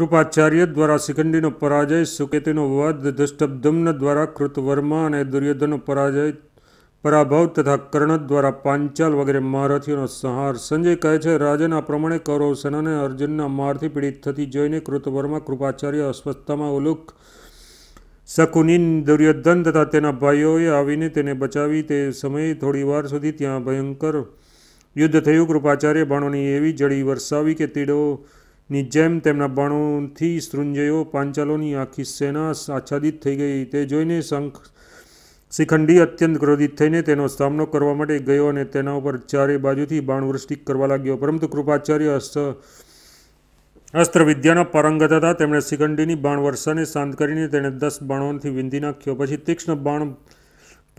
કૃપાચાર્ય દ્વારા શિખંડીનો પરાજય સુકેતીનો વધ દષ્ટબ્ધમ્ન દ્વારા કૃતવર્મા અને દુર્યોધનનો પરાજય પરાભવ તથા કર્ણ દ્વારા પાંચાલ વગેરે મહારથીઓનો સંહાર સંજય કહે છે રાજાના પ્રમાણે કૌરવ સેનાને અર્જુનના મારથી પીડિત થતી જોઈને કૃતવર્મા કૃપાચાર્ય અસ્વસ્થતામાં ઉલુક શકુનિન દુર્યોધન તથા તેના ભાઈઓએ આવીને તેને બચાવી તે સમયે થોડીવાર સુધી ત્યાં ભયંકર યુદ્ધ થયું કૃપાચાર્ય બાણોની એવી જડી વરસાવી કે તીડો ની જેમ તેમના બાણોથી સૃંજયો પાંચાલોની આખી સેના આચ્છાદિત થઈ ગઈ તે જોઈને શંખ શિખંડી અત્યંત ક્રોધિત થઈને તેનો સામનો કરવા માટે ગયો અને તેના ઉપર ચારે બાજુથી બાણવૃષ્ટિ કરવા લાગ્યો પરંતુ કૃપાચાર્ય અસ્ત વિદ્યાના પારંગત હતા તેમણે શિખંડીની બાણ વર્ષાને શાંત કરીને તેણે દસ બાણોથી વિંધી નાખ્યો પછી તીક્ષ્ણ બાણ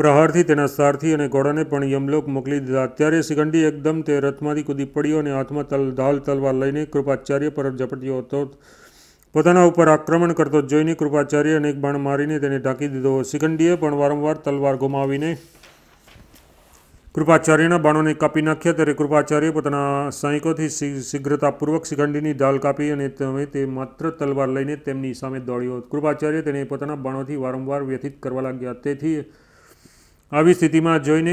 પ્રહારથી તેના સારથી અને ઘોડાને પણ યમલોક મોકલી દીધા ત્યારે શિખંડી એકદમ તે રથમાંથી કૂદી પડ્યો અને હાથમાં તલ ઢાલ તલવાર લઈને કૃપાચાર્ય પર ઝપટ્યો હતો પોતાના ઉપર આક્રમણ કરતો જોઈને કૃપાચાર્ય અનેક બાણ મારીને તેને ઢાંકી દીધો શિખંડીએ પણ વારંવાર તલવાર ગુમાવીને કૃપાચાર્યના બાણોને કાપી નાખ્યા ત્યારે કૃપાચાર્ય પોતાના સૈનિકોથી શીઘ્રતાપૂર્વક શિખંડીની ઢાલ કાપી અને તમે તે માત્ર તલવાર લઈને તેમની સામે દોડ્યો કૃપાચાર્ય તેને પોતાના બાણોથી વારંવાર વ્યથિત કરવા લાગ્યા તેથી આવી સ્થિતિમાં જોઈને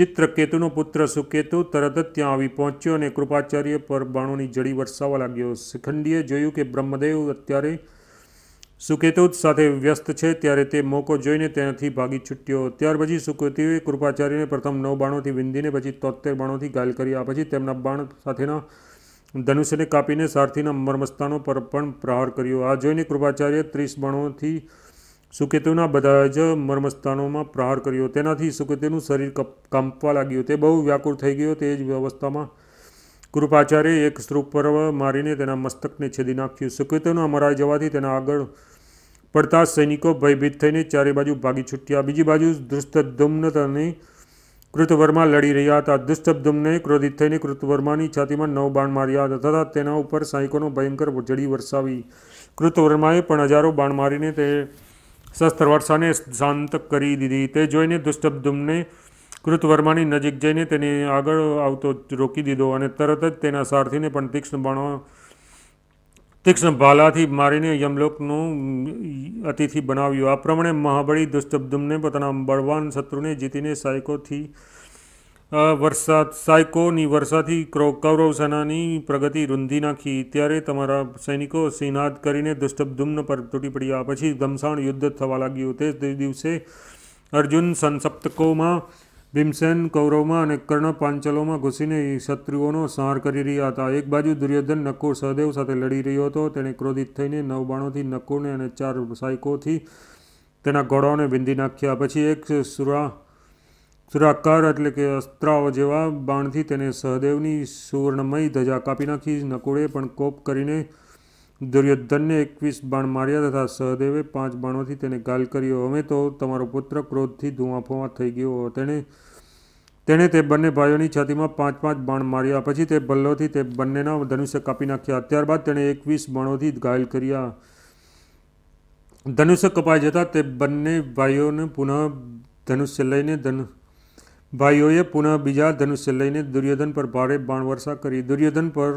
ચિત્રકેતુનો પુત્ર સુકેતુ તરત જ ત્યાં આવી પહોંચ્યો અને કૃપાચાર્ય પર બાણોની જડી વરસાવવા લાગ્યો શિખંડીએ જોયું કે બ્રહ્મદેવ અત્યારે સુકેતુ સાથે વ્યસ્ત છે ત્યારે તે મોકો જોઈને તેનાથી ભાગી છૂટ્યો ત્યાર પછી સુકેતુએ કૃપાચાર્યને પ્રથમ નવ બાણોથી વિંધીને પછી તોતેર બાણોથી ઘાયલ કર્યા પછી તેમના બાણ સાથેના ધનુષ્યને કાપીને સારથીના મર્મસ્તાનો પર પણ પ્રહાર કર્યો આ જોઈને કૃપાચાર્ય ત્રીસ બાણોથી સુકેતુના બધા જ મર્મસ્થાનોમાં પ્રહાર કર્યો તેનાથી સુકેતુનું શરીર કંપવા લાગ્યું તે બહુ વ્યાકુળ થઈ ગયો તે જ અવસ્થામાં કૃપાચાર્ય એક સ્ત્રૂપ પર્વ મારીને તેના મસ્તકને છેદી નાખ્યું સુકેતુના મરાઈ જવાથી તેના આગળ પડતા સૈનિકો ભયભીત થઈને ચારે બાજુ ભાગી છૂટ્યા બીજી બાજુ દુષ્ટધુમ્ન અને કૃતવર્મા લડી રહ્યા હતા દુષ્ટધુમ્ને ક્રોધિત થઈને કૃતવર્માની છાતીમાં નવ બાણ માર્યા હતા તથા તેના ઉપર સૈનિકોનો ભયંકર જડી વરસાવી કૃતવર્માએ પણ હજારો બાણ મારીને તે શસ્ત્ર વર્ષાને શાંત કરી દીધી તે જોઈને દુષ્ટબ્દુમને કૃતવર્માની નજીક જઈને તેને આગળ આવતો રોકી દીધો અને તરત જ તેના સારથીને પણ તીક્ષ્ણ બાણો તીક્ષ્ણ ભાલાથી મારીને યમલોકનું અતિથિ બનાવ્યું આ પ્રમાણે મહાબળી દુષ્ટબ્દુમને પોતાના બળવાન શત્રુને જીતીને સાયકોથી વરસાદ સાયકોની વરસાદથી કૌરવ સેનાની પ્રગતિ રૂંધી નાખી ત્યારે તમારા સૈનિકો સિંહાદ કરીને દુષ્ટભધુમ્ન પર તૂટી પડ્યા પછી ઘમસાણ યુદ્ધ થવા લાગ્યું તે દિવસે અર્જુન સંસપ્તકોમાં ભીમસેન કૌરવમાં અને કર્ણ પાંચલોમાં ઘૂસીને શત્રુઓનો સંહાર કરી રહ્યા હતા એક બાજુ દુર્યોધન નકુર સહદેવ સાથે લડી રહ્યો હતો તેણે ક્રોધિત થઈને નવ બાણોથી નકુરને અને ચાર સાયકોથી તેના ઘોડાઓને વિંધી નાખ્યા પછી એક સુરા સુરાકાર એટલે કે અસ્ત્રાઓ જેવા બાણથી તેને સહદેવની સુવર્ણમય ધજા કાપી નાખી નકુળે પણ કોપ કરીને દુર્યોધનને એકવીસ બાણ માર્યા તથા સહદેવે પાંચ બાણોથી તેને ગાલ કર્યો અમે તો તમારો પુત્ર ક્રોધથી ધુઆફોમાં થઈ ગયો તેણે તેણે તે બંને ભાઈઓની છાતીમાં પાંચ પાંચ બાણ માર્યા પછી તે ભલ્લોથી તે બંનેના ધનુષ્ય કાપી નાખ્યા ત્યારબાદ તેણે એકવીસ બાણોથી ઘાયલ કર્યા ધનુષ્ય કપાઈ જતા તે બંને ભાઈઓને પુનઃ ધનુષ્ય લઈને ધનુ ભાઈઓએ પુનઃ બીજા ધનુષ્ય લઈને દુર્યોધન પર ભારે બાણવર્ષા કરી દુર્યોધન પર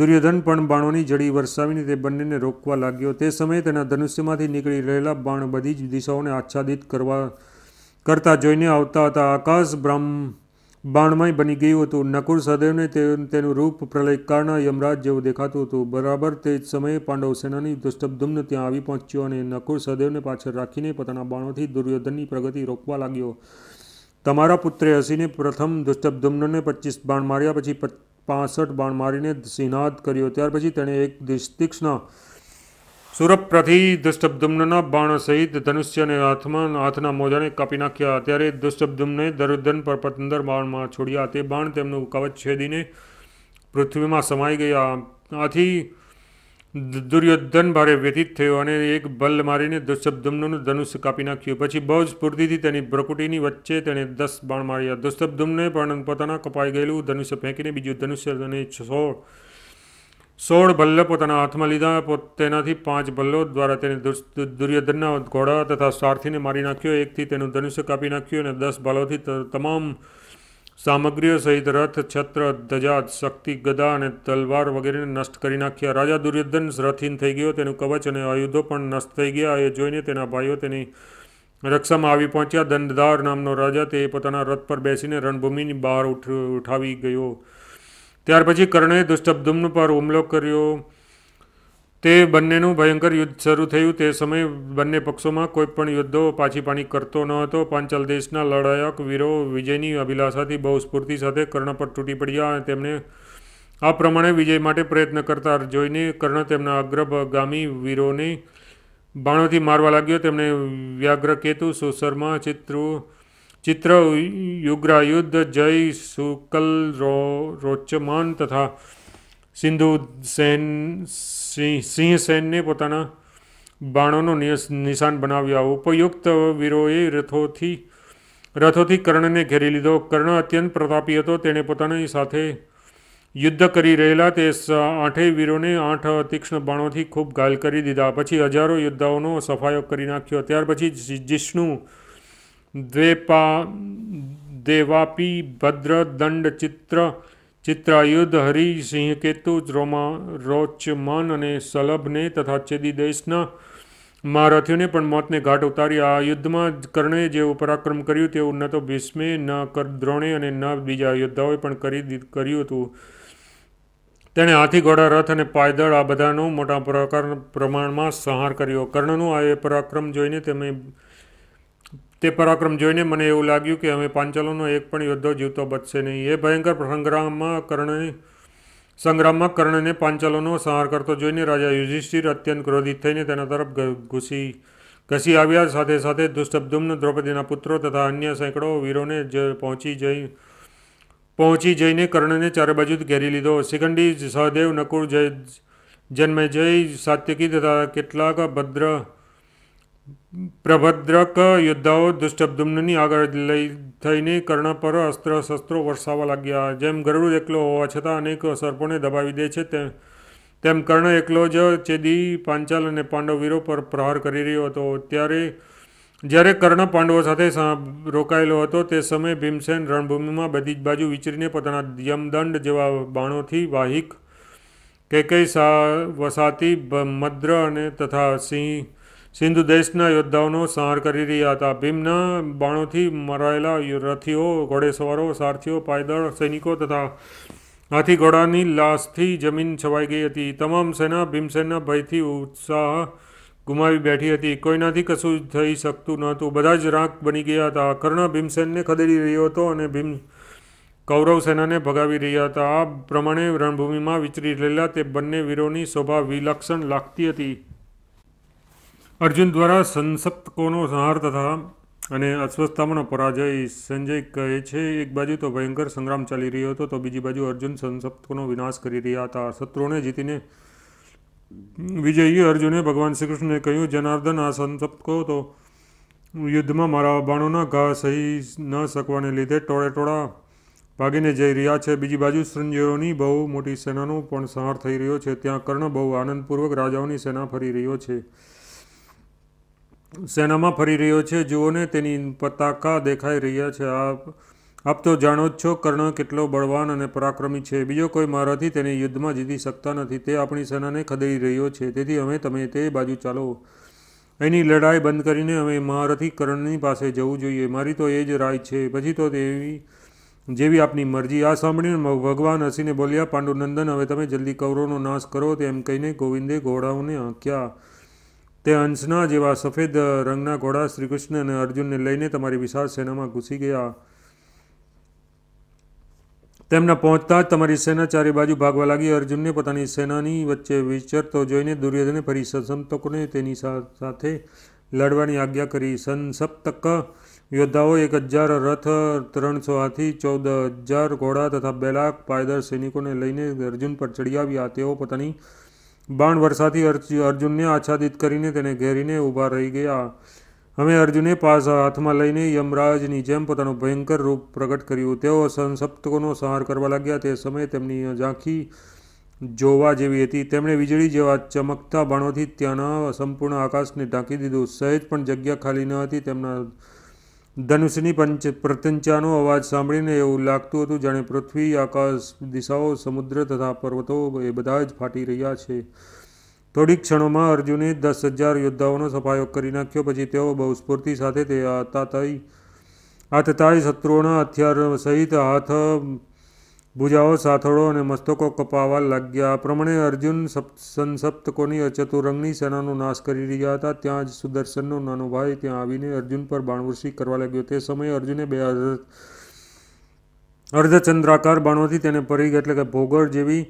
દુર્યોધન પણ બાણોની જડી વરસાવીને તે બંનેને રોકવા લાગ્યો તે સમયે તેના ધનુષ્યમાંથી નીકળી રહેલા બાણ બધી જ દિશાઓને આચ્છાદિત કરવા કરતા જોઈને આવતા હતા આકાશ બ્રહ્મ બાણમય બની ગયું હતું નકુર સદૈવને તેનું રૂપ પ્રલયકાળના યમરાજ જેવું દેખાતું હતું બરાબર તે જ સમયે પાંડવ સેનાની દુષ્ટબ્ધુમ્ન ત્યાં આવી પહોંચ્યો અને નકુર સદૈવને પાછળ રાખીને પોતાના બાણોથી દુર્યોધનની પ્રગતિ રોકવા લાગ્યો તમારા પુત્રે હસીને પ્રથમ ધ્રુષ્ટબ્દમ્નને પચીસ બાણ માર્યા પછી પાસઠ બાણ મારીને સિંહાદ કર્યો ત્યાર પછી તેણે એક તીક્ષ્ણ સુરપ્રથી દુષ્ટબ્દુમ્નના બાણ સહિત ધનુષ્યને હાથમાં હાથના મોજાને કાપી નાખ્યા ત્યારે દુષ્ટબ્દુમ્ને દરુદન પર પતંદર બાણમાં છોડ્યા તે બાણ તેમનું કવચ છેદીને પૃથ્વીમાં સમાઈ ગયા આથી દુર્યોધન ભારે વ્યથિત થયો અને એક બલ મારીને દુષ્શબ્દમનું ધનુષ કાપી નાખ્યું પછી બહુ જ સ્ફૂર્તિથી તેની પ્રકૃતિની વચ્ચે તેણે દસ બાણ માર્યા દુષ્શબ્દમને પણ પોતાના કપાઈ ગયેલું ધનુષ્ય ફેંકીને બીજું ધનુષ્ય અને સોળ સોળ ભલ્લો પોતાના હાથમાં લીધા તેનાથી પાંચ ભલ્લો દ્વારા તેને દુર્યોધનના ઘોડા તથા સારથીને મારી નાખ્યો એકથી તેનું ધનુષ્ય કાપી નાખ્યું અને દસ ભલોથી તમામ સામગ્રીઓ સહિત રથ છત્ર ધજા શક્તિ ગદા અને તલવાર વગેરેને નષ્ટ કરી નાખ્યા રાજા દુર્યોધન રથહીન થઈ ગયો તેનું કવચ અને આયુધો પણ નષ્ટ થઈ ગયા એ જોઈને તેના ભાઈઓ તેની રક્ષામાં આવી પહોંચ્યા દંડધાર નામનો રાજા તે પોતાના રથ પર બેસીને રણભૂમિની બહાર ઉઠાવી ગયો ત્યાર પછી કર્ણે દુષ્ટબ્દુમ્ન પર હુમલો કર્યો તે બંનેનું ભયંકર યુદ્ધ શરૂ થયું તે સમયે બંને પક્ષોમાં કોઈ પણ યોદ્ધો પાછીપાણી કરતો ન હતો પાંચલ દેશના લડાયક વિરો વિજયની અભિલાષાથી બહુ સ્ફૂર્તિ સાથે કર્ણ પર ટૂટી પડ્યા અને તેમણે આ પ્રમાણે વિજય માટે પ્રયત્ન કરતા જોઈને કર્ણ તેના अग्रગામી વીરોને બાણોથી મારવા લાગ્યો તેમણે વ્યાગ્ર કેતુ સુશર્મા ચિત્રુ ચિત્ર યુગરા યુદ્ધ જય સુકલ રો રોચમાન તથા સિંધુ સેન સિંહ સેનને પોતાના બાણોનો નિશાન બનાવ્યા ઉપયુક્ત વીરોએ રથોથી રથોથી કર્ણને ઘેરી લીધો કર્ણ અત્યંત પ્રતાપી હતો તેણે પોતાની સાથે યુદ્ધ કરી રહેલા તે આઠેય વીરોને આઠ તીક્ષ્ણ બાણોથી ખૂબ ઘાયલ કરી દીધા પછી હજારો યોદ્ધાઓનો સફાયો કરી નાખ્યો ત્યાર પછી જિષ્ણુ દ્વેપા દેવાપી ભદ્ર દંડ ચિત્ર ચિત્રાયુદ્ધ હરિસિંહ કેતુ રોચમાન અને સલભને તથા ચેદી દેશના મહારથીઓને પણ મોતને ઘાટ ઉતારી આ યુદ્ધમાં કર્ણે જેવું પરાક્રમ કર્યું તેવું ન તો ભીષ્મે ન દ્રોણે અને ન બીજા યોદ્ધાઓએ પણ કરી કર્યું હતું તેણે હાથી ઘોડા રથ અને પાયદળ આ બધાનો મોટા પ્રકાર પ્રમાણમાં સંહાર કર્યો કર્ણનું આ એ પરાક્રમ જોઈને તેમણે તે પરાક્રમ જોઈને મને એવું લાગ્યું કે હવે પાંચાલોનો એક પણ યોદ્ધો જીવતો બચશે નહીં એ ભયંકર સંગ્રામમાં કર્ણ સંગ્રામમાં કર્ણને પાંચાલોનો સંહાર કરતો જોઈને રાજા યુધિષ્ઠિર અત્યંત ક્રોધિત થઈને તેના તરફ ઘૂસી ઘસી આવ્યા સાથે સાથે દુષ્ટબ્દુમ્ન દ્રૌપદીના પુત્રો તથા અન્ય સેંકડો વીરોને જ પહોંચી જઈ પહોંચી જઈને કર્ણને ચારે બાજુ ઘેરી લીધો શિખંડી સહદેવ નકુળ જય જન્મે જય સાત્યકી તથા કેટલાક ભદ્ર પ્રભદ્રક યોદ્ધાઓ દુષ્ટબ્દુમ્નની આગળ લઈ થઈને કર્ણ પર અસ્ત્ર શસ્ત્રો વરસાવા લાગ્યા જેમ ગરુડ એકલો હોવા છતાં અનેક સર્પોને દબાવી દે છે તેમ તેમ કર્ણ એકલો જ ચેદી પાંચાલ અને પાંડવવીરો પર પ્રહાર કરી રહ્યો હતો ત્યારે જ્યારે કર્ણ પાંડવો સાથે રોકાયેલો હતો તે સમયે ભીમસેન રણભૂમિમાં બધી જ બાજુ વિચરીને પોતાના યમદંડ જેવા બાણોથી વાહિક કેકઈ સા વસાતી મદ્ર અને તથા સિંહ સિંધુ દેશના યોદ્ધાઓનો સંહાર કરી રહ્યા હતા ભીમના બાણોથી મરાયેલા રથીઓ ઘોડેસવારો સારથીઓ પાયદળ સૈનિકો તથા હાથી ઘોડાની લાશથી જમીન છવાઈ ગઈ હતી તમામ સેના ભીમસેનના ભયથી ઉત્સાહ ગુમાવી બેઠી હતી કોઈનાથી કશું થઈ શકતું નહોતું બધા જ રાંક બની ગયા હતા કર્ણ ભીમસેનને ખદેડી રહ્યો હતો અને ભીમ કૌરવ સેનાને ભગાવી રહ્યા હતા આ પ્રમાણે રણભૂમિમાં વિચરી રહેલા તે બંને વીરોની શોભા વિલક્ષણ લાગતી હતી અર્જુન દ્વારા સંસપ્તકોનો સંહાર તથા અને અસ્વસ્થામણો પરાજય સંજય કહે છે એક બાજુ તો ભયંકર સંગ્રામ ચાલી રહ્યો હતો તો બીજી બાજુ અર્જુન સંસપ્તકોનો વિનાશ કરી રહ્યા હતા શત્રુઓને જીતીને વિજયી અર્જુને ભગવાન શ્રી કૃષ્ણને કહ્યું જનાર્દન આ સંસપ્તકો તો યુદ્ધમાં મારા બાણોના ઘા સહી ન શકવાને લીધે ટોળે ટોળા ભાગીને જઈ રહ્યા છે બીજી બાજુ સંજયોની બહુ મોટી સેનાનો પણ સંહાર થઈ રહ્યો છે ત્યાં કર્ણ બહુ આનંદપૂર્વક રાજાઓની સેના ફરી રહ્યો છે સેનામાં ફરી રહ્યો છે જુઓને તેની પતાકા દેખાઈ રહ્યા છે આપ આપ તો જાણો જ છો કર્ણ કેટલો બળવાન અને પરાક્રમી છે બીજો કોઈ મારાથી તેને યુદ્ધમાં જીતી શકતા નથી તે આપણી સેનાને ખદેડી રહ્યો છે તેથી અમે તમે તે બાજુ ચાલો એની લડાઈ બંધ કરીને અમે મહારથી કર્ણની પાસે જવું જોઈએ મારી તો એ જ રાય છે પછી તો તેવી જેવી આપની મરજી આ સાંભળીને ભગવાન હસીને બોલ્યા પાંડુનંદન હવે તમે જલ્દી કૌરવનો નાશ કરો તેમ કહીને ગોવિંદે ઘોડાઓને આંક્યા તે હંસના જેવા સફેદ રંગના ઘોડા શ્રીકૃષ્ણ અને અર્જુનને લઈને તમારી વિશાળ સેનામાં ઘૂસી ગયા તેમના પહોંચતા જ તમારી સેના ચારે બાજુ ભાગવા લાગી અર્જુનને પોતાની સેનાની વચ્ચે વિચરતો જોઈને દુર્યોધને ફરી સંસપ્તકોને તેની સાથે લડવાની આજ્ઞા કરી સંસપ્તક યોદ્ધાઓ એક હજાર રથ ત્રણસો હાથી ચૌદ હજાર ઘોડા તથા બે લાખ પાયદાર સૈનિકોને લઈને અર્જુન પર ચડી આવ્યા તેઓ પોતાની બાણ વર્ષાથી અર્જુનને આચ્છાદિત કરીને તેને ઘેરીને ઊભા રહી ગયા હવે અર્જુને પાસ હાથમાં લઈને યમરાજની જેમ પોતાનું ભયંકર રૂપ પ્રગટ કર્યું તેઓ સંસપ્તકોનો સંહાર કરવા લાગ્યા તે સમયે તેમની ઝાંખી જોવા જેવી હતી તેમણે વીજળી જેવા ચમકતા બાણોથી ત્યાંના સંપૂર્ણ આકાશને ઢાંકી દીધું સહેજ પણ જગ્યા ખાલી ન હતી તેમના ધનુષની પંચ પ્રતંચાનો અવાજ સાંભળીને એવું લાગતું હતું જાણે પૃથ્વી આકાશ દિશાઓ સમુદ્ર તથા પર્વતો એ બધા જ ફાટી રહ્યા છે થોડીક ક્ષણોમાં અર્જુને દસ હજાર યોદ્ધાઓનો સફાયો કરી નાખ્યો પછી તેઓ બહુ સ્ફૂર્તિ સાથે તે આતાતાઈ આતતાઈ શત્રુઓના હથિયાર સહિત હાથ ભૂજાઓ સાથળો અને મસ્તકો કપાવા લાગ્યા આ પ્રમાણે અર્જુન સંસપ્તકોની ચતુરંગની સેનાનો નાશ કરી રહ્યા હતા ત્યાં જ સુદર્શનનો નાનો ભાઈ ત્યાં આવીને અર્જુન પર બાણવર્ષી કરવા લાગ્યો તે સમયે અર્જુને બે અર્ધચંદ્રાકાર બાણોથી તેને પરીગ એટલે કે ભોગળ જેવી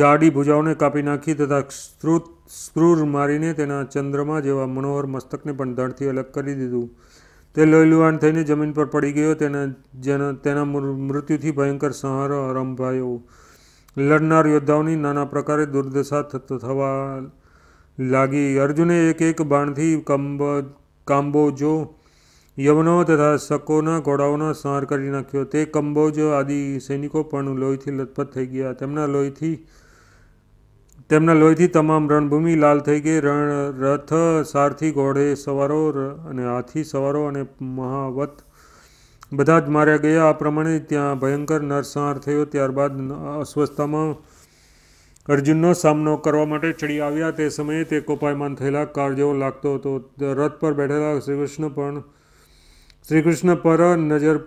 જાડી ભુજાઓને કાપી નાખી તથા સ્ત્રુત સ્ક્રૂર મારીને તેના ચંદ્રમા જેવા મનોહર મસ્તકને પણ ધડથી અલગ કરી દીધું તે લોહીલુહાણ થઈને જમીન પર પડી ગયો તેને જેના તેના મૃત્યુથી ભયંકર સંહારો આરંભાયો લડનાર યોદ્ધાઓની નાના પ્રકારે દુર્દશા થવા લાગી અર્જુને એક એક બાણથી કંબ કાંબોજો યવનો તથા શકોના ઘોડાઓનો સંહાર કરી નાખ્યો તે કંબોજ આદિ સૈનિકો પણ લોહીથી લથપથ થઈ ગયા તેમના લોહીથી તેમના લોહીથી તમામ રણભૂમિ લાલ થઈ ગઈ રણ રથ સારથી ઘોડે સવારો અને હાથી સવારો અને મહાવત બધા જ માર્યા ગયા આ પ્રમાણે ત્યાં ભયંકર નરસંહાર થયો ત્યારબાદ અસ્વસ્થતામાં અર્જુનનો સામનો કરવા માટે ચડી આવ્યા તે સમયે તે કોપાયમાન થયેલા કાર જેવો લાગતો હતો રથ પર બેઠેલા શ્રીકૃષ્ણ પણ શ્રીકૃષ્ણ પર નજર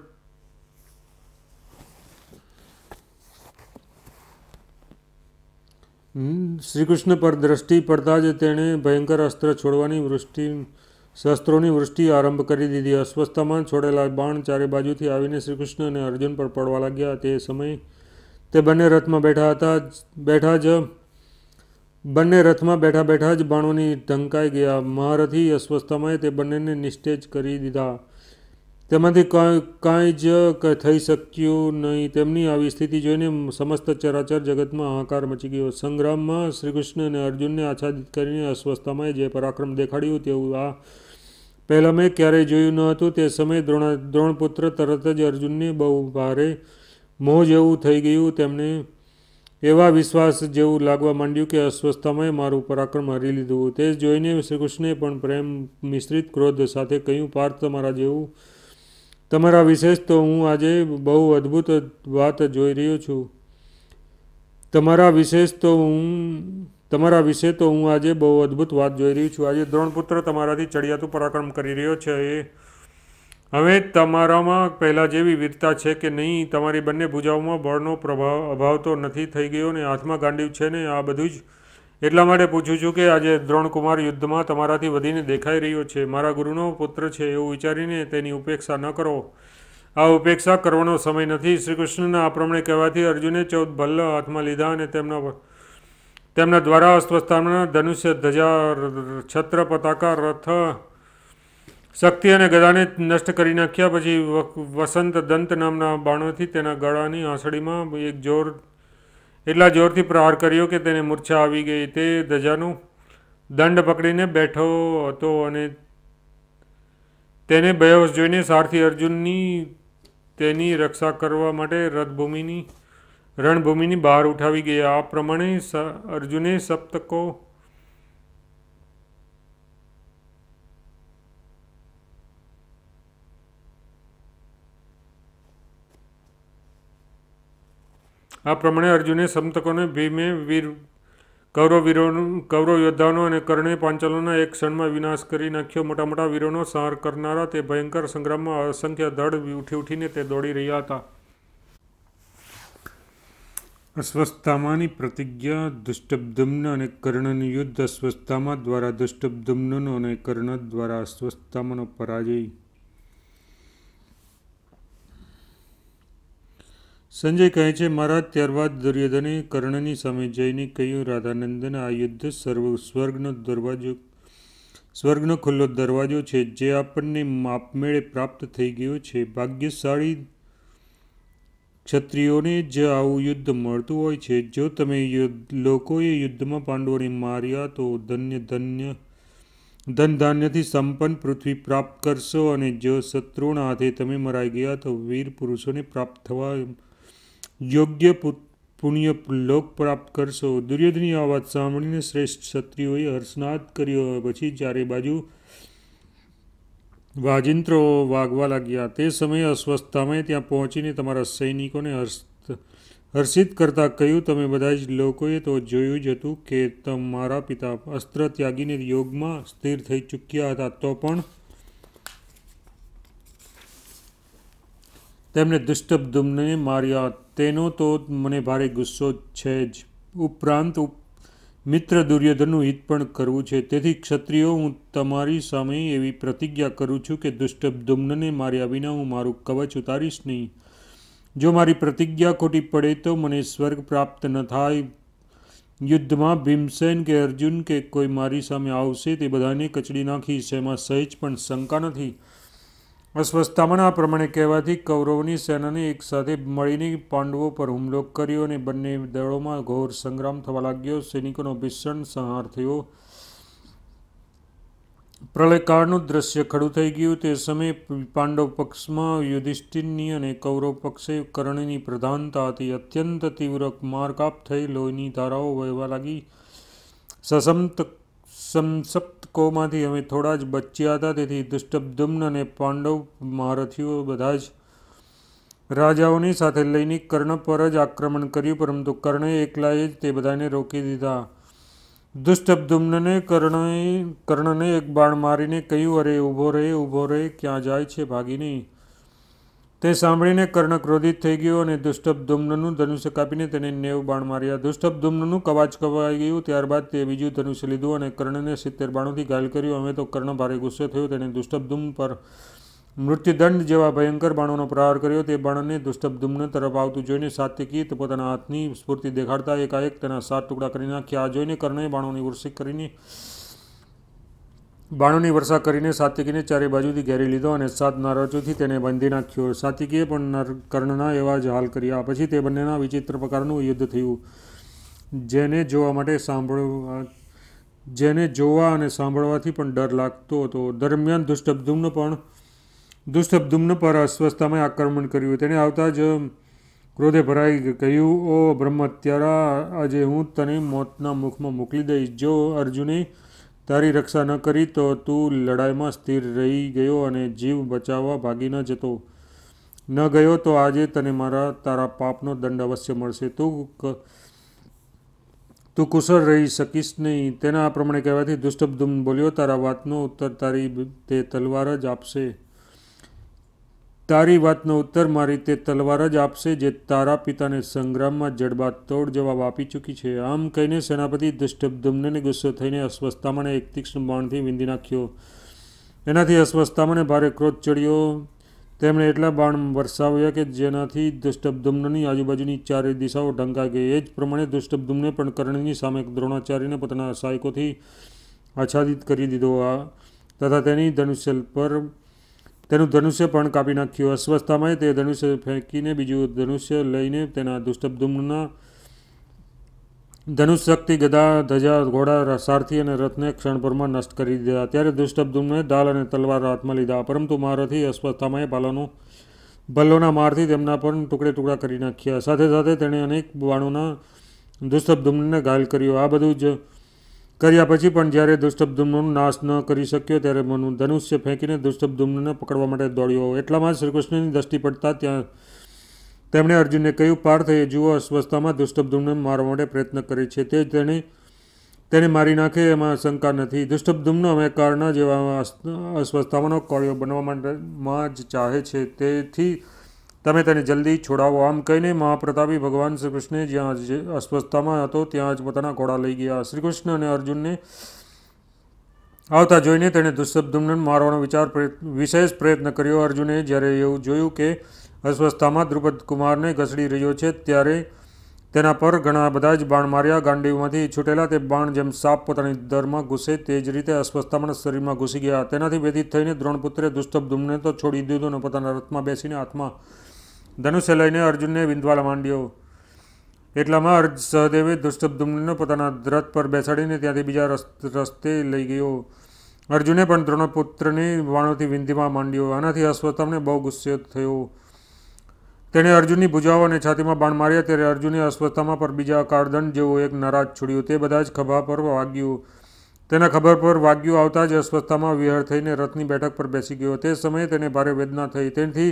શ્રીકૃષ્ણ પર દ્રષ્ટિ પડતા જ તેણે ભયંકર અસ્ત્ર છોડવાની વૃષ્ટિ શસ્ત્રોની વૃષ્ટિ આરંભ કરી દીધી અસ્વસ્થમાં છોડેલા બાણ ચારે બાજુથી આવીને શ્રીકૃષ્ણ અને અર્જુન પર પડવા લાગ્યા તે સમય તે બંને રથમાં બેઠા હતા બેઠા જ બંને રથમાં બેઠા બેઠા જ બાણોની ઢંકાઈ ગયા મહારથી અસ્વસ્થમય તે બંનેને નિસ્તેજ કરી દીધા તેમાંથી કાંઈ કાંઈ જ થઈ શક્યું નહીં તેમની આવી સ્થિતિ જોઈને સમસ્ત ચરાચર જગતમાં હાહાકાર મચી ગયો સંગ્રામમાં શ્રીકૃષ્ણ અને અર્જુનને આચ્છાદિત કરીને અસ્વસ્થતામાં જે પરાક્રમ દેખાડ્યું તેવું આ પહેલાં મેં ક્યારેય જોયું ન હતું તે સમયે દ્રોણ દ્રોણપુત્ર તરત જ અર્જુનને બહુ ભારે મોહ જેવું થઈ ગયું તેમને એવા વિશ્વાસ જેવું લાગવા માંડ્યું કે અસ્વસ્થતામાં મારું પરાક્રમ હરી લીધું તે જોઈને શ્રીકૃષ્ણે પણ પ્રેમ મિશ્રિત ક્રોધ સાથે કહ્યું પાર્થ તમારા જેવું તમારા વિશેષ તો હું આજે બહુ અદ્ભુત વાત જોઈ રહ્યો છું તમારા વિશેષ તો હું તમારા વિશે તો હું આજે બહુ અદ્ભુત વાત જોઈ રહ્યો છું આજે દ્રોણપુત્ર તમારાથી ચડિયાતું પરાક્રમ કરી રહ્યો છે એ હવે તમારામાં પહેલાં જેવી વીરતા છે કે નહીં તમારી બંને ભૂજાઓમાં બળનો પ્રભાવ અભાવ તો નથી થઈ ગયો ને હાથમાં ગાંડીવ છે ને આ બધું જ એટલા માટે પૂછું છું કે આજે દ્રોણકુમાર યુદ્ધમાં તમારાથી વધીને દેખાઈ રહ્યો છે મારા ગુરુનો પુત્ર છે એવું વિચારીને તેની ઉપેક્ષા ન કરો આ ઉપેક્ષા કરવાનો સમય નથી શ્રી કૃષ્ણના આ પ્રમાણે કહેવાથી અર્જુને ચૌદ ભલ્લ હાથમાં લીધા અને તેમના તેમના દ્વારા અસ્વસ્થાના ધનુષ્ય ધજા છત્ર પતાકા રથ શક્તિ અને ગદાને નષ્ટ કરી નાખ્યા પછી વસંત દંત નામના બાણોથી તેના ગળાની આંસળીમાં એક જોર એટલા જોરથી પ્રહાર કર્યો કે તેને મૂર્છા આવી ગઈ તે ધજાનું દંડ પકડીને બેઠો હતો અને તેને બેહોશ જોઈને સારથી અર્જુનની તેની રક્ષા કરવા માટે રથભૂમિની રણભૂમિની બહાર ઉઠાવી ગયા આ પ્રમાણે અર્જુને સપ્તકો આ પ્રમાણે અર્જુને સમતકોને ભીમે વીર કૌરવ વીરોનું કૌરવ યોદ્ધાનો અને કર્ણે પાંચાલોના એક ક્ષણમાં વિનાશ કરી નાખ્યો મોટા મોટા વીરોનો સંહાર કરનારા તે ભયંકર સંગ્રામમાં અસંખ્ય દળ ઉઠી ઉઠીને તે દોડી રહ્યા હતા અસ્વસ્થામાની પ્રતિજ્ઞા દુષ્ટબ્દમ્ન અને કર્ણનું યુદ્ધ અસ્વસ્થામાં દ્વારા દુષ્ટબ્દમ્નનો અને કર્ણ દ્વારા અસ્વસ્થામાનો પરાજય સંજય કહે છે મહારાજ ત્યારબાદ દુર્યોધને કર્ણની સામે જઈને કહ્યું રાધાનંદન આ યુદ્ધ સર્વ સ્વર્ગનો દરવાજો સ્વર્ગનો ખુલ્લો દરવાજો છે જે આપણને માપમેળે પ્રાપ્ત થઈ ગયો છે ભાગ્યશાળી ક્ષત્રિયોને જ આવું યુદ્ધ મળતું હોય છે જો તમે લોકોએ યુદ્ધમાં પાંડવોને માર્યા તો ધન્ય ધન્ય ધન ધાન્યથી સંપન્ન પૃથ્વી પ્રાપ્ત કરશો અને જો શત્રુના હાથે તમે મરાઈ ગયા તો વીર પુરુષોને પ્રાપ્ત થવા યોગ્ય પુણ્ય લોક પ્રાપ્ત કરશો દુર્યોધની આ વાત સાંભળીને શ્રેષ્ઠ ક્ષત્રિયોએ હર્ષનાદ કર્યો પછી ચારે બાજુ વાજિંત્રો વાગવા લાગ્યા તે સમયે અસ્વસ્થતામાં ત્યાં પહોંચીને તમારા સૈનિકોને હર્ષ હર્ષિત કરતાં કહ્યું તમે બધા જ લોકોએ તો જોયું જ હતું કે તમારા પિતા અસ્ત્ર ત્યાગીને યોગમાં સ્થિર થઈ ચૂક્યા હતા તો પણ તેમણે દુષ્ટભ માર્યા તેનો તો મને ભારે ગુસ્સો છે જ ઉપરાંત મિત્ર દુર્યોધનનું હિત પણ કરવું છે તેથી ક્ષત્રિયો હું તમારી સામે એવી પ્રતિજ્ઞા કરું છું કે દુષ્ટ દુમ્નને માર્યા વિના હું મારું કવચ ઉતારીશ નહીં જો મારી પ્રતિજ્ઞા ખોટી પડે તો મને સ્વર્ગ પ્રાપ્ત ન થાય યુદ્ધમાં ભીમસેન કે અર્જુન કે કોઈ મારી સામે આવશે તે બધાને કચડી નાખીશ એમાં સહેજ પણ શંકા નથી અસ્વસ્થામાં આ પ્રમાણે કહેવાથી કૌરવની સેનાને એકસાથે મળીને પાંડવો પર હુમલો કર્યો અને બંને દળોમાં ઘોર સંગ્રામ થવા લાગ્યો સૈનિકોનો ભીષણ સંહાર થયો પ્રલયકાળનું દ્રશ્ય ખડું થઈ ગયું તે સમયે પાંડવ પક્ષમાં યુધિષ્ઠિરની અને કૌરવ પક્ષે કર્ણની પ્રધાનતા હતી અત્યંત તીવ્ર મારકાપ થઈ લોહીની ધારાઓ વહેવા લાગી સશમત સમસપ્તકોમાંથી અમે થોડા જ બચ્યા હતા તેથી દુષ્ટબ્દુમ્ન અને પાંડવ મહારથીઓ બધા જ રાજાઓની સાથે લઈને કર્ણ પર જ આક્રમણ કર્યું પરંતુ કર્ણે એકલાએ જ તે બધાને રોકી દીધા દુષ્ટબ્દુમ્નને કર્ણએ કર્ણને એક બાણ મારીને કહ્યું અરે ઊભો રહે ઊભો રહે ક્યાં જાય છે ભાગી નહીં તે સાંભળીને કર્ણ ક્રોધિત થઈ ગયો અને ધુમ્નનું ધનુષ્ય કાપીને તેને નેવ બાણ માર્યા ધુમ્નનું કવાચ કવાઈ ગયું ત્યારબાદ તે બીજું ધનુષ્ય લીધું અને કર્ણને સિત્તેર બાણોથી ઘાયલ કર્યો હવે તો કર્ણ ભારે ગુસ્સે થયો તેને તેણે દુષ્ટભધુમ પર મૃત્યુદંડ જેવા ભયંકર બાણોનો પ્રહાર કર્યો તે બાણને ધુમ્ન તરફ આવતું જોઈને સાત્યકી પોતાના હાથની સ્ફૂર્તિ દેખાડતા એકાએક તેના સાત ટુકડા કરી નાખ્યા આ જોઈને કર્ણએ બાણોની વૃષિક કરીને બાણોની વર્ષા કરીને સાત્વિકીને ચારે બાજુથી ઘેરી લીધો અને સાત નારાજોથી તેને બાંધી નાખ્યો સાત્વિકીએ પણ કર્ણના એવા જ હાલ કર્યા પછી તે બંનેના વિચિત્ર પ્રકારનું યુદ્ધ થયું જેને જોવા માટે સાંભળવા જેને જોવા અને સાંભળવાથી પણ ડર લાગતો હતો દરમિયાન દુષ્ટઅબ્ધુમ્ન પણ દુષ્ટઅબ્ધુમ્ન પર અસ્વસ્થામાં આક્રમણ કર્યું તેણે આવતા જ ક્રોધે ભરાઈ કહ્યું ઓ બ્રહ્મત્યારા આજે હું તને મોતના મુખમાં મોકલી દઈશ જો અર્જુને તારી રક્ષા ન કરી તો તું લડાઈમાં સ્થિર રહી ગયો અને જીવ બચાવવા ભાગી ન જતો ન ગયો તો આજે તને મારા તારા પાપનો દંડ અવશ્ય મળશે તું તું કુશળ રહી શકીશ નહીં તેના પ્રમાણે કહેવાથી દુષ્ટભદુમ બોલ્યો તારા વાતનો ઉત્તર તારી તે તલવાર જ આપશે તારી વાતનો ઉત્તર મારી તે તલવાર જ આપશે જે તારા પિતાને સંગ્રામમાં જડબા તોડ જવાબ આપી ચૂકી છે આમ કહીને સેનાપતિ દુષ્ટબ્દમને ગુસ્સો થઈને અસ્વસ્થામણે એક તીક્ષ્ણ બાણથી વિંધી નાખ્યો એનાથી અસ્વસ્થામણે ભારે ક્રોધ ચડ્યો તેમણે એટલા બાણ વરસાવ્યા કે જેનાથી દુષ્ટબ્દુમ્નની આજુબાજુની ચારે દિશાઓ ઢંકાઈ ગઈ એ જ પ્રમાણે દુષ્ટબ્દુમ્ને પણ કર્ણની સામે દ્રોણાચાર્યને પોતાના સાયકોથી આચ્છાદિત કરી દીધો આ તથા તેની ધનુષ્યલ પર તેનું ધનુષ્ય પણ કાપી નાખ્યું અસ્વસ્થામાં તે ધનુષ્ય ફેંકીને બીજું ધનુષ્ય લઈને તેના દુષ્ટબ્દુમ્નના ધનુષ શક્તિ ગદા ધજા ઘોડા સારથી અને રથને ક્ષણભરમાં નષ્ટ કરી દીધા ત્યારે દુષ્ટબ્દુમ્ને ડાલ અને તલવાર હાથમાં લીધા પરંતુ મારાથી અસ્વસ્થામાં પાલાનું ભલ્લોના મારથી તેમના પણ ટુકડે ટુકડા કરી નાખ્યા સાથે સાથે તેણે અનેક બાણોના દુષ્ટબ્દુમ્નને ઘાયલ કર્યો આ બધું જ કર્યા પછી પણ જ્યારે દુષ્ટભદુમ્નો નાશ ન કરી શક્યો ત્યારે મનુ ધનુષ્ય ફેંકીને દુષ્ટભદુમ્નને પકડવા માટે દોડ્યો એટલામાં શ્રીકૃષ્ણની દ્રષ્ટિ પડતા ત્યાં તેમણે અર્જુનને કહ્યું પાર્થ એ જુઓ અસ્વસ્થામાં દુષ્ટભદુમ્નને મારવા માટે પ્રયત્ન કરે છે તે તેણે તેને મારી નાખે એમાં શંકા નથી દુષ્ટભદુમ્ન અમે કારણ જેવા અસ્વસ્થામાંનો કોળિયો બનવા માટે માં જ ચાહે છે તેથી તમે તેને જલ્દી છોડાવો આમ કહીને મહાપ્રતાપી ભગવાન શ્રી કૃષ્ણે જ્યાં અસ્વસ્થતામાં હતો ત્યાં જ પોતાના ઘોડા લઈ ગયા શ્રી કૃષ્ણ અને અર્જુનને આવતા જોઈને તેણે દુષ્શબ્દુમ્નન મારવાનો વિચાર વિશેષ પ્રયત્ન કર્યો અર્જુને જ્યારે એવું જોયું કે અસ્વસ્થતામાં દ્રુપદ કુમારને ઘસડી રહ્યો છે ત્યારે તેના પર ઘણા બધા જ બાણ માર્યા ગાંડીવમાંથી છૂટેલા તે બાણ જેમ સાપ પોતાની દરમાં ઘૂસે તે જ રીતે અસ્વસ્થામાં શરીરમાં ઘૂસી ગયા તેનાથી વ્યતીત થઈને દ્રોણપુત્રે દુષ્ટભ દુમને તો છોડી દીધો અને પોતાના રથમાં બેસીને હાથમાં ધનુષેલય ને અર્જુનને વિંધવા માંડ્યો એટલામાં અર્જ સહદેવે દુષ્ટબ્દુમ્નને પોતાના રથ પર બેસાડીને ત્યાંથી બીજા રસ્તે લઈ ગયો અર્જુને પણ દ્રોણપુત્રની વાણોથી વિંધીમાં માંડ્યો આનાથી અશ્વત્થામને બહુ ગુસ્સે થયો તેણે અર્જુનની ભુજાઓ અને છાતીમાં બાણ માર્યા ત્યારે અર્જુને અશ્વત્થામા પર બીજા કાળદંડ જેવો એક નરાજ છોડ્યો તે બધા જ ખભા પર વાગ્યું તેના ખબર પર વાગ્યું આવતા જ અશ્વત્થામાં વિહર થઈને રથની બેઠક પર બેસી ગયો તે સમયે તેને ભારે વેદના થઈ તેથી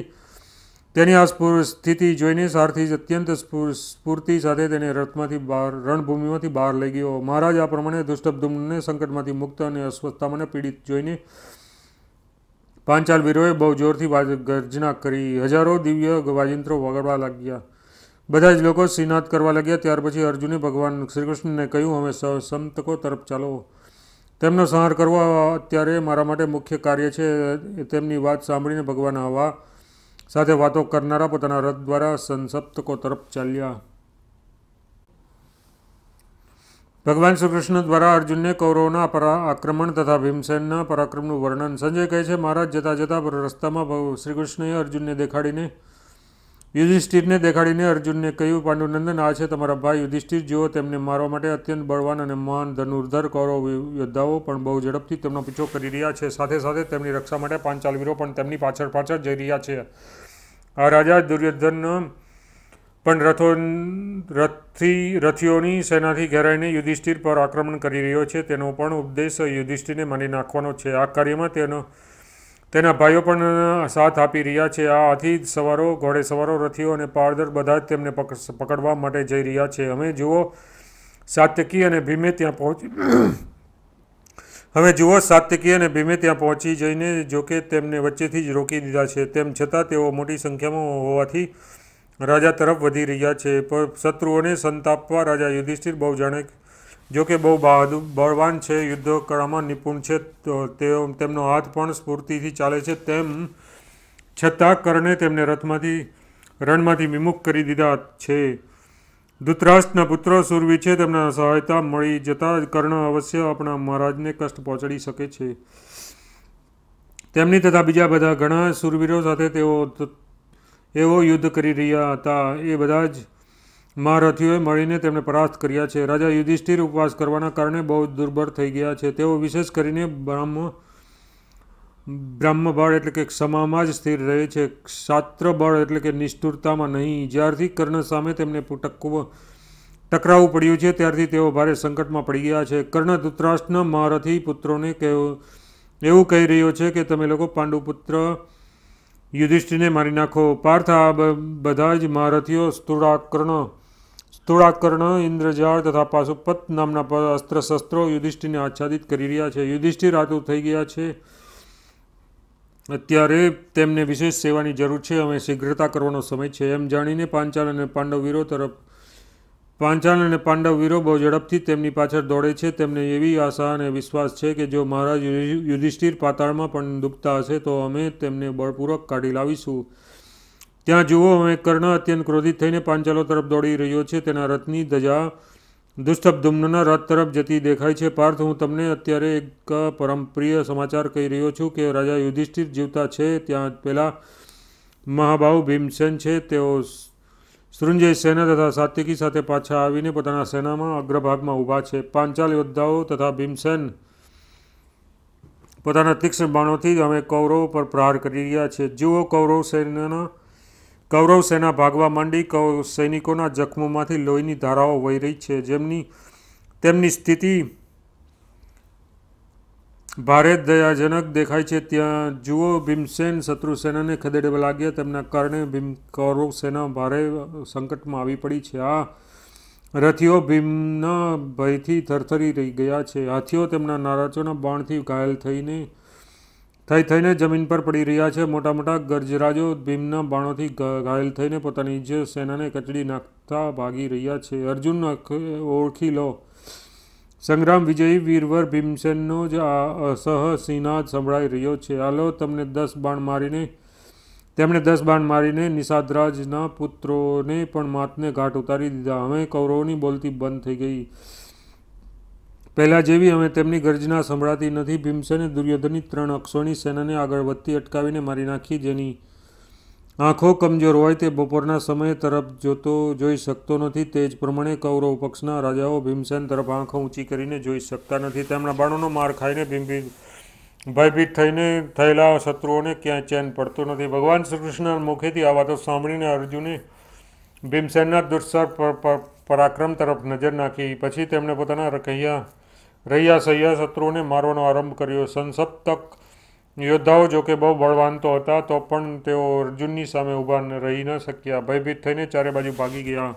તેની આ સ્થિતિ જોઈને સારથી જ અત્યંત સ્ફૂર્તિ સાથે તેને રથમાંથી બહાર રણભૂમિમાંથી બહાર લઈ ગયો મહારાજ આ પ્રમાણે દુષ્ટભધુમને સંકટમાંથી મુક્ત અને અસ્વસ્થતામાં પીડિત જોઈને પાંચાલ વીરોએ બહુ જોરથી ગર્જના કરી હજારો દિવ્ય વાજિંત્રો વગાડવા લાગ્યા બધા જ લોકો શ્રીનાથ કરવા લાગ્યા ત્યાર પછી અર્જુને ભગવાન શ્રીકૃષ્ણને કહ્યું હવે સંતકો તરફ ચાલો તેમનો સંહાર કરવો અત્યારે મારા માટે મુખ્ય કાર્ય છે તેમની વાત સાંભળીને ભગવાન આવા સાથે વાતો કરનારા પોતાના રથ દ્વારા સંસપ્તકો તરફ ચાલ્યા ભગવાન શ્રી કૃષ્ણ દ્વારા અર્જુનને કૌરવના પરા આક્રમણ તથા ભીમસેનના પરાક્રમનું વર્ણન સંજય કહે છે મહારાજ જતા જતા રસ્તામાં શ્રીકૃષ્ણએ અર્જુનને દેખાડીને યુધિષ્ઠિરને દેખાડીને અર્જુનને કહ્યું પાંડુનંદન આ છે તમારા ભાઈ યુધિષ્ઠિર જુઓ તેમને મારવા માટે અત્યંત બળવાન અને મહાન ધનુર્ધર કૌરવ યોદ્ધાઓ પણ બહુ ઝડપથી તેમનો પીછો કરી રહ્યા છે સાથે સાથે તેમની રક્ષા માટે પાંચાલ વીરો પણ તેમની પાછળ પાછળ જઈ રહ્યા છે આ રાજા દુર્યોધન પણ રથો રથથી રથીઓની સેનાથી ઘેરાઈને યુધિષ્ઠિર પર આક્રમણ કરી રહ્યો છે તેનો પણ ઉપદેશ યુધિષ્ઠિરને માની નાખવાનો છે આ કાર્યમાં તેનો તેના ભાઈઓ પણ સાથ આપી રહ્યા છે આ હાથી સવારો ઘોડે સવારો રથીઓ અને પારદર બધા જ તેમને પકડવા માટે જઈ રહ્યા છે અમે જુઓ સાત્યકી અને ભીમે ત્યાં પહોંચી હવે જુઓ સાત્યકી અને ભીમે ત્યાં પહોંચી જઈને જોકે તેમને વચ્ચેથી જ રોકી દીધા છે તેમ છતાં તેઓ મોટી સંખ્યામાં હોવાથી રાજા તરફ વધી રહ્યા છે શત્રુઓને સંતાપવા રાજા યુધિષ્ઠિર બહુ જાણે જો કે બહુ બહાદુર બળવાન છે યુદ્ધ કરવામાં નિપુણ છે તો તેઓ તેમનો હાથ પણ સ્ફૂર્તિથી ચાલે છે તેમ છતાં કર્ણે તેમને રથમાંથી રણમાંથી વિમુખ કરી દીધા છે ધૃતરાષ્ટ્રના પુત્ર સુરવી છે તેમના સહાયતા મળી જતા કર્ણ અવશ્ય આપણા મહારાજને કષ્ટ પહોંચાડી શકે છે તેમની તથા બીજા બધા ઘણા સુરવીરો સાથે તેઓ એવો યુદ્ધ કરી રહ્યા હતા એ બધા જ મહારથીઓએ મળીને તેમને પરાસ્ત કર્યા છે રાજા યુધિષ્ઠિર ઉપવાસ કરવાના કારણે બહુ દુર્બળ થઈ ગયા છે તેઓ વિશેષ કરીને બ્રાહ્મ બ્રાહ્મબળ એટલે કે ક્ષમામાં જ સ્થિર રહે છે ક્ષાત્રબળ એટલે કે નિષ્ઠુરતામાં નહીં જ્યારથી કર્ણ સામે તેમને ટકવો ટકરાવવું પડ્યું છે ત્યારથી તેઓ ભારે સંકટમાં પડી ગયા છે કર્ણ ધૃતરાષ્ટ્રના મહારથી પુત્રોને કહેવું એવું કહી રહ્યો છે કે તમે લોકો પાંડુપુત્ર યુધિષ્ઠિરને મારી નાખો પાર્થ આ બધા જ મહારથીઓ સ્થૂળાકર્ણ તુળાકર્ણ ઇન્દ્રજાળ તથા પાશુપત નામના અસ્ત્ર શસ્ત્રો યુધિષ્ઠિરને આચ્છાદિત કરી રહ્યા છે યુધિષ્ઠિર આતુર થઈ ગયા છે અત્યારે તેમને વિશેષ સેવાની જરૂર છે અમે શીઘ્રતા કરવાનો સમય છે એમ જાણીને પાંચાલ અને પાંડવવીરો તરફ પાંચાલ અને પાંડવવીરો બહુ ઝડપથી તેમની પાછળ દોડે છે તેમને એવી આશા અને વિશ્વાસ છે કે જો મહારાજ યુધિષ્ઠિર પાતાળમાં પણ ડૂબતા હશે તો અમે તેમને બળપૂર્વક કાઢી લાવીશું ત્યાં જુઓ હવે કર્ણ અત્યંત ક્રોધિત થઈને પાંચાલો તરફ દોડી રહ્યો છે તેના રથની ધજા દુષ્ટભધુમ્નના રથ તરફ જતી દેખાય છે પાર્થ હું તમને અત્યારે એક પરમપ્રિય સમાચાર કહી રહ્યો છું કે રાજા યુધિષ્ઠિર જીવતા છે ત્યાં પહેલાં મહાભાવ ભીમસેન છે તેઓ શૃંજય સેના તથા સાત્વિકી સાથે પાછા આવીને પોતાના સેનામાં અગ્રભાગમાં ઊભા છે પાંચાલ યોદ્ધાઓ તથા ભીમસેન પોતાના તીક્ષ્ણ બાણોથી અમે કૌરવો પર પ્રહાર કરી રહ્યા છે જુઓ કૌરવ સેનાના કૌરવ સેના ભાગવા માંડી કૌ સૈનિકોના જખમોમાંથી લોહીની ધારાઓ વહી રહી છે જેમની તેમની સ્થિતિ ભારે દયાજનક દેખાય છે ત્યાં જુઓ ભીમસેન શત્રુસેનાને ખદેડવા લાગ્યા તેમના કારણે ભીમ કૌરવ સેના ભારે સંકટમાં આવી પડી છે આ રથીઓ ભીમના ભયથી થરથરી રહી ગયા છે હાથીઓ તેમના નારાજોના બાણથી ઘાયલ થઈને થઈ થઈને જમીન પર પડી રહ્યા છે મોટા મોટા ગર્જરાજો ભીમના બાણોથી ઘાયલ થઈને પોતાની જ સેનાને કચડી નાખતા ભાગી રહ્યા છે અર્જુન ઓળખી લો સંગ્રામ વિજયી વીરવર ભીમસેનનો જ આ અસહસિનાદ સંભળાઈ રહ્યો છે આલો તમને દસ બાણ મારીને તેમણે દસ બાણ મારીને નિષાદરાજના પુત્રોને પણ માતને ઘાટ ઉતારી દીધા હવે કૌરવની બોલતી બંધ થઈ ગઈ પહેલાં જેવી હવે તેમની ગર્જના સંભળાતી નથી ભીમસેને દુર્યોધનની ત્રણ અક્ષોની સેનાને આગળ વધતી અટકાવીને મારી નાખી જેની આંખો કમજોર હોય તે બપોરના સમય તરફ જોતો જોઈ શકતો નથી તે જ પ્રમાણે કૌરવ પક્ષના રાજાઓ ભીમસેન તરફ આંખો ઊંચી કરીને જોઈ શકતા નથી તેમના બાણોનો માર ખાઈને ભીમભીમ ભયભીત થઈને થયેલા શત્રુઓને ક્યાંય ચેન પડતો નથી ભગવાન શ્રી કૃષ્ણના મુખેથી આ વાતો સાંભળીને અર્જુને ભીમસેનના દુર્સર પરાક્રમ તરફ નજર નાખી પછી તેમણે પોતાના રકૈયા રૈયા સૈયા શત્રુઓને મારવાનો આરંભ કર્યો સંસપ્તક યોદ્ધાઓ જોકે બહુ બળવાન તો હતા તો પણ તેઓ અર્જુનની સામે ઊભા રહી ન શક્યા ભયભીત થઈને ચારે બાજુ ભાગી ગયા